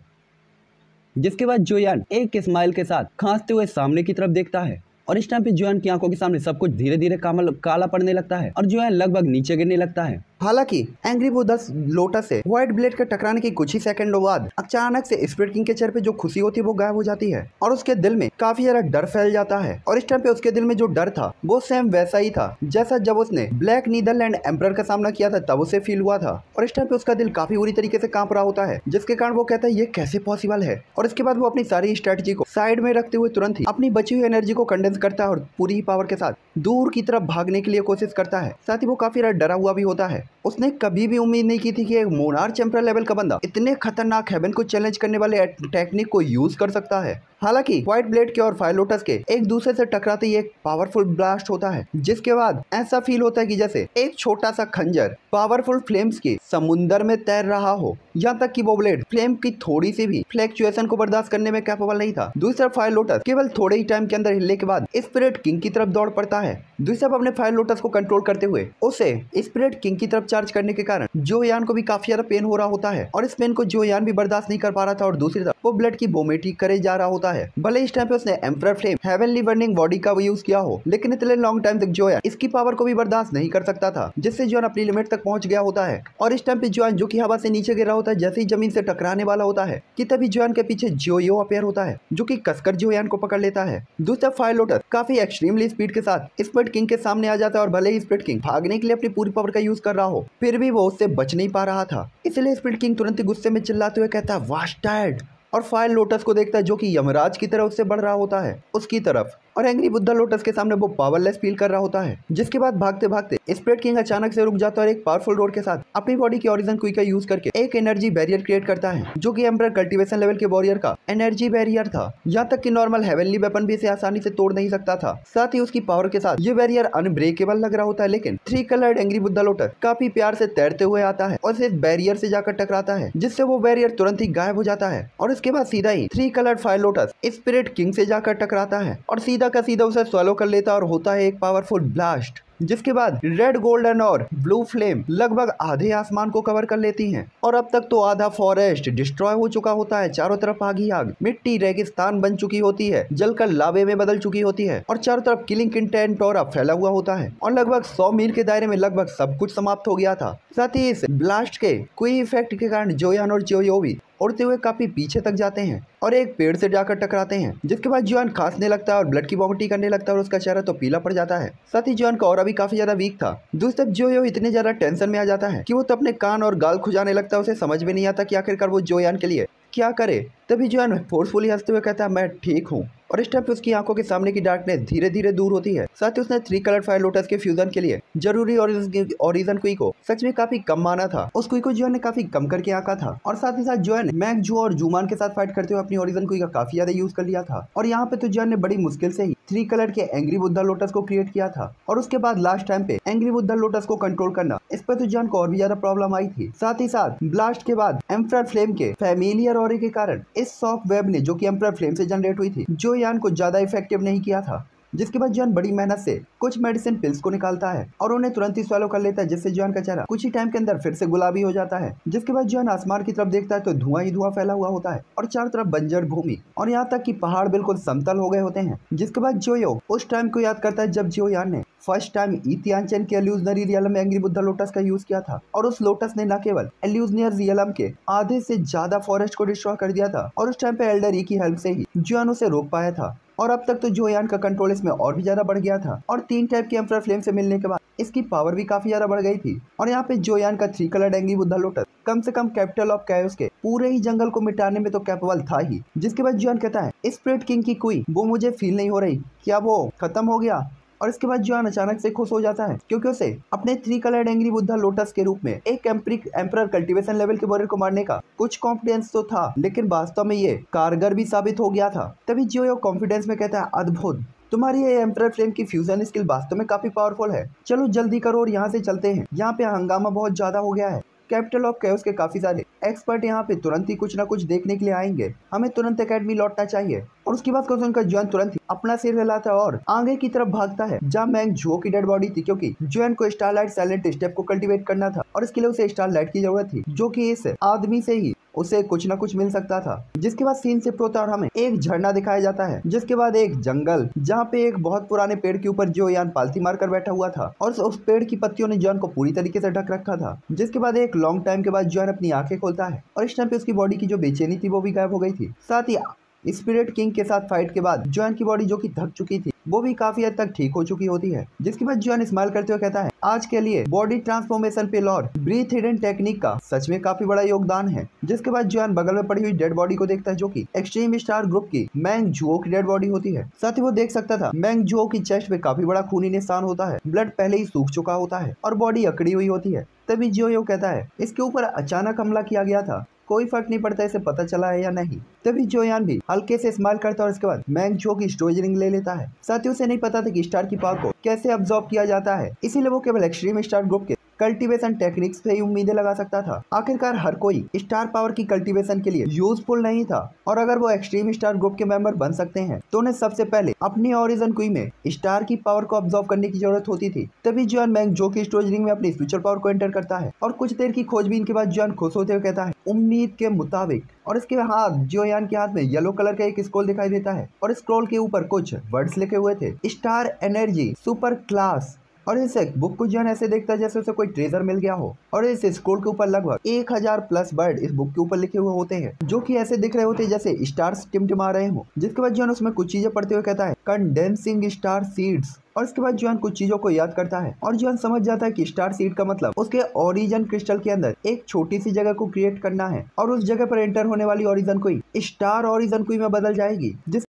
जिसके बाद जोयान एक स्माइल के साथ खांसते हुए सामने की तरफ देखता है और इस टाइम पे जोयान की आंखों के सामने सब कुछ धीरे धीरे काला पड़ने लगता है और जोयान लगभग नीचे गिरने लगता है हालांकि एंग्री दस लोटस से व्हाइट ब्लेड के टकराने के कुछ ही सेकंडों बाद अचानक से स्प्रिट किंग के चेहरे पे जो खुशी होती है वो गायब हो जाती है और उसके दिल में काफी ज्यादा डर फैल जाता है और इस टाइम पे उसके दिल में जो डर था वो सेम वैसा ही था जैसा जब उसने ब्लैक नीदरलैंड एम्पर का सामना किया था तब उसे फील हुआ था और इस टाइम पे उसका दिल काफी बुरी तरीके से कांप रहा होता है जिसके कारण वो कहता है ये कैसे पॉसिबल है और इसके बाद वो अपनी सारी स्ट्रेटेजी को साइड में रखते हुए तुरंत ही अपनी बची हुई एनर्जी को कंडेंस करता है और पूरी पावर के साथ दूर की तरफ भागने के लिए कोशिश करता है साथ ही वो काफी डरा हुआ भी होता है उसने कभी भी उम्मीद नहीं की थी कि एक मोनार चैम्पियन लेवल का बंदा इतने खतरनाक हेवन को चैलेंज करने वाले टेक्निक को यूज कर सकता है हालांकि व्हाइट ब्लेड के और फायर लोटस के एक दूसरे से टकराते ही एक पावरफुल ब्लास्ट होता है जिसके बाद ऐसा फील होता है कि जैसे एक छोटा सा खंजर पावरफुल फ्लेम्स के समुन्दर में तैर रहा हो यहाँ तक कि वो ब्लेड फ्लेम की थोड़ी सी भी फ्लेक्चुएशन को बर्दाश्त करने में कैपेबल नहीं था दूसरा फायर लोटस केवल थोड़े ही टाइम के अंदर हिलने के बाद स्पिरिट किंग की तरफ दौड़ पड़ता है दूसरा अपने फायर लोटस को कंट्रोल करते हुए उसे स्पिरिट किंग की तरफ चार्ज करने के कारण जो यान को भी काफी ज्यादा पेन हो रहा होता है और इस पेन को जो यान भी बर्दाश्त नहीं कर पा रहा था और दूसरी तरफ वो ब्लड की बोमेटी करे जा रहा होता है भले इस टाइम पे उसने ember flame heavenly burning body का यूज किया हो लेकिन इतने लॉन्ग टाइम तक जोयान इसकी पावर को भी बर्दाश्त नहीं कर सकता था जिससे जो अपनी लिमिट तक पहुंच गया होता है और इस टाइम पे जो जो की हवा से नीचे गिर रहा होता है जैसे ही जमीन से टकराने वाला होता है कि तभी जो के पीछे यो अपेयर होता है जो की कसकर जो को पकड़ लेता है दूसरा फायर लोटर काफी एक्सट्रीमली स्पीड के साथ स्पिट किंग के सामने आ जाता है और भले ही स्पिट किंग भागने के लिए अपनी पूरी पावर का यूज कर रहा हो फिर भी वो उससे बच नहीं पा रहा था इसलिए स्प्लिट किंग तुरंत ही गुस्से में चिल्लाते हुए कहता है टायर्ड और फायर लोटस को देखता है जो कि यमराज की तरह उससे बढ़ रहा होता है उसकी तरफ और एंग्री बुद्धा लोटस के सामने वो पावरलेस फील कर रहा होता है जिसके बाद भागते भागते स्प्रेड किंग अचानक से रुक जाता है और एक पावरफुल रोड के साथ अपनी बॉडी की ओरिजन क्विक का यूज करके एक एनर्जी बैरियर क्रिएट करता है जो की एम्पर कल्टिवेशन लेवल के वॉरियर का एनर्जी बैरियर था यहाँ तक की नॉर्मल हेवनली वेपन भी इसे आसानी से तोड़ नहीं सकता था साथ ही उसकी पावर के साथ ये बैरियर अनब्रेकेबल लग रहा होता है लेकिन three coloured angry Buddha lotus काफी प्यार से तैरते हुए आता है और इसे बैरियर से जाकर टकराता है जिससे वो बैरियर तुरंत ही गायब हो जाता है और इसके बाद सीधा ही three coloured fire lotus spirit king से जाकर टकराता है और सीधा सीधा का सीधा उसे सॉलो कर लेता और होता है एक पावरफुल ब्लास्ट जिसके बाद रेड गोल्डन और ब्लू फ्लेम लगभग आधे आसमान को कवर कर लेती हैं और अब तक तो आधा फॉरेस्ट डिस्ट्रॉय हो चुका होता है चारों तरफ आग ही आग मिट्टी रेगिस्तान बन चुकी होती है जलकर लावे में बदल चुकी होती है और चारों तरफ किलिंग कंटेंट और अब फैला हुआ होता है और लगभग सौ मील के दायरे में लगभग सब कुछ समाप्त हो गया था साथ ही इस ब्लास्ट के कोई इफेक्ट के कारण जोयान और जोयोवी उड़ते हुए काफी पीछे तक जाते हैं और एक पेड़ से जाकर टकराते हैं जिसके बाद जुआन खांसने लगता है और ब्लड की वॉमिटिंग करने लगता है और उसका चेहरा तो पीला पड़ जाता है साथ ही जुआन का और अभी काफी ज्यादा वीक था दूसरी जो यो इतने ज्यादा टेंशन में आ जाता है की वो तो अपने कान और गाल खुजाने लगता है उसे समझ में नहीं आता की आखिरकार वो जोयान के लिए क्या करे तभी है फोर्सफुली हंसते हुए कहता है मैं ठीक हूँ और इस टाइम पे उसकी आंखों के सामने की डार्कनेस धीरे धीरे दूर होती है साथ ही उसने थ्री कलर फायर लोटस के फ्यूजन के लिए जरूरी ओरिजन कुई को सच में काफी कम माना था उस कुई को जो ने काफी कम करके आका था और साथ ही साथ है मैक जो और जुमान के साथ फाइट करते हुए अपनी ओरिजन कुई का काफी ज्यादा यूज कर लिया था और यहाँ पे तो जोन ने बड़ी मुश्किल से ही थ्री कलर के एंग्री बुद्धा लोटस को क्रिएट किया था और उसके बाद लास्ट टाइम पे एंग्री बुद्धा लोटस को कंट्रोल करना इस पर तो जॉन को और भी ज्यादा प्रॉब्लम आई थी साथ ही साथ ब्लास्ट के बाद एम्फ्रेड फ्लेम के फेमिलियर और के कारण इस सॉफ्ट वेब ने जो कि एम्प्रा फ्लेम से जनरेट हुई थी जो यान को ज़्यादा इफेक्टिव नहीं किया था जिसके बाद जॉन बड़ी मेहनत से कुछ मेडिसिन पिल्स को निकालता है और उन्हें तुरंत ही सॉलो कर लेता है जिससे जॉन का चेहरा कुछ ही टाइम के अंदर फिर से गुलाबी हो जाता है जिसके बाद जॉन आसमान की तरफ देखता है तो धुआं ही धुआं फैला हुआ होता है और चारों तरफ बंजर भूमि और यहाँ तक की पहाड़ बिल्कुल समतल हो गए होते हैं जिसके बाद जोयो उस टाइम को याद करता है जब जियोयान ने फर्स्ट टाइम इतियांचन के एल्यूजनरी रियलम में एंग्री बुद्धा लोटस का यूज किया था और उस लोटस ने न केवल एल्यूजनियर रियलम के आधे से ज्यादा फॉरेस्ट को डिस्ट्रॉय कर दिया था और उस टाइम पे एल्डर ई e की हेल्प से ही जुआन उसे रोक पाया था और अब तक तो जोयान का कंट्रोल इसमें और भी ज़्यादा बढ़ गया था और तीन टाइप के एम्फर फ्लेम से मिलने के बाद इसकी पावर भी काफ़ी ज़्यादा बढ़ गई थी और यहाँ पे जोयान का थ्री कलर डेंगी बुद्धा लोटस कम से कम कैपिटल ऑफ कैस के पूरे ही जंगल को मिटाने में तो कैपेबल था ही जिसके बाद जोयान कहता है स्प्रेड किंग की कोई वो मुझे फील नहीं हो रही क्या वो खत्म हो गया और इसके बाद जॉन अचानक से खुश हो जाता है क्योंकि उसे अपने three coloured angry Buddha lotus के रूप में एक एम्प्रिक एम्पर कल्टीवेशन लेवल के वॉरियर को मारने का कुछ कॉन्फिडेंस तो था लेकिन वास्तव में ये कारगर भी साबित हो गया था तभी जियो कॉन्फिडेंस में कहता है अद्भुत तुम्हारी ये एम्पर फ्लेम की फ्यूजन स्किल वास्तव में काफी पावरफुल है चलो जल्दी करो और यहाँ से चलते हैं यहाँ पे हंगामा बहुत ज्यादा हो गया है कैपिटल ऑफ कैस के काफ़ी सारे एक्सपर्ट यहाँ पे तुरंत ही कुछ ना कुछ देखने के लिए आएंगे हमें तुरंत अकेडमी लौटना चाहिए और उसके बाद कौन का जॉन तुरंत ही अपना सिर हिलाता है और आगे की तरफ भागता है जहाँ मैंग जो की डेड बॉडी थी क्योंकि जॉन को स्टारलाइट साइलेंट स्टेप को कल्टिवेट करना था और इसके लिए उसे स्टारलाइट की जरूरत थी जो की इस आदमी से ही उसे कुछ न कुछ मिल सकता था जिसके बाद सीन से प्रोता और हमें एक झरना दिखाया जाता है जिसके बाद एक जंगल जहाँ पे एक बहुत पुराने पेड़ के ऊपर जो यान पालती मारकर बैठा हुआ था और उस पेड़ की पत्तियों ने जॉन को पूरी तरीके से ढक रखा था जिसके बाद एक लॉन्ग टाइम के बाद जॉन अपनी आंखें खोलता है और इस टाइम पे उसकी बॉडी की जो बेचैनी थी वो भी गायब हो गई थी साथ ही स्पिरिट किंग के साथ फाइट के बाद जॉन की बॉडी जो कि थक चुकी थी वो भी काफी हद तक ठीक हो चुकी होती है जिसके बाद जॉन स्माइल करते हुए कहता है आज के लिए बॉडी ट्रांसफॉर्मेशन पे लॉर्ड ब्रीथ हिडन टेक्निक का सच में काफी बड़ा योगदान है जिसके बाद जॉन बगल में पड़ी हुई डेड बॉडी को देखता है जो की एक्सट्रीम स्टार ग्रुप की मैंग जुओ की डेड बॉडी होती है साथ ही वो देख सकता था मैंग जुओ की चेस्ट पे काफी बड़ा खूनी निशान होता है ब्लड पहले ही सूख चुका होता है और बॉडी अकड़ी हुई होती है तभी जियो यो कहता है इसके ऊपर अचानक हमला किया गया था कोई फर्क नहीं पड़ता इसे पता चला है या नहीं तभी जोयान भी हल्के से स्माइल करता है और इसके बाद मैंग जो की स्टोजरिंग ले लेता है साथ ही उसे नहीं पता था कि स्टार की पावर को कैसे अब्सॉर्ब किया जाता है इसीलिए वो केवल एक्सट्रीम स्टार ग्रुप के कल्टीवेशन टेक्निक्स से ही उम्मीदें लगा सकता था आखिरकार हर कोई स्टार पावर की कल्टीवेशन के लिए यूजफुल नहीं था और अगर वो एक्सट्रीम स्टार ग्रुप के मेंबर बन सकते हैं तो उन्हें सबसे पहले अपनी ओरिजन कुई में स्टार की पावर को ऑब्जॉर्व करने की जरूरत होती थी तभी जॉन मैंग जो की स्टोरेज रिंग में अपनी फ्यूचर पावर को एंटर करता है और कुछ देर की खोजबीन के बाद जॉन खुश होते हुए कहता है उम्मीद के मुताबिक और इसके हाथ जियोयान के हाथ में येलो कलर का एक स्क्रोल दिखाई देता है और स्क्रोल के ऊपर कुछ वर्ड्स लिखे हुए थे स्टार एनर्जी सुपर क्लास और इस बुक को जन ऐसे देखता है जैसे उसे कोई ट्रेजर मिल गया हो और इस स्क्रोल के ऊपर लगभग एक हजार प्लस वर्ड इस बुक के ऊपर लिखे हुए होते हैं जो कि ऐसे दिख रहे होते हैं जैसे स्टार्स टिमटिमा रहे हो जिसके बाद जॉन उसमें कुछ चीजें पढ़ते हुए कहता है कंडेंसिंग स्टार सीड्स और उसके बाद है कुछ चीजों को याद करता है और जॉन समझ जाता है कि स्टार सीड का मतलब उसके ओरिजन क्रिस्टल के अंदर एक छोटी सी जगह को क्रिएट करना है और उस जगह पर एंटर होने वाली ओरिजन कोई स्टार ओरिजन कोई में बदल जाएगी जिस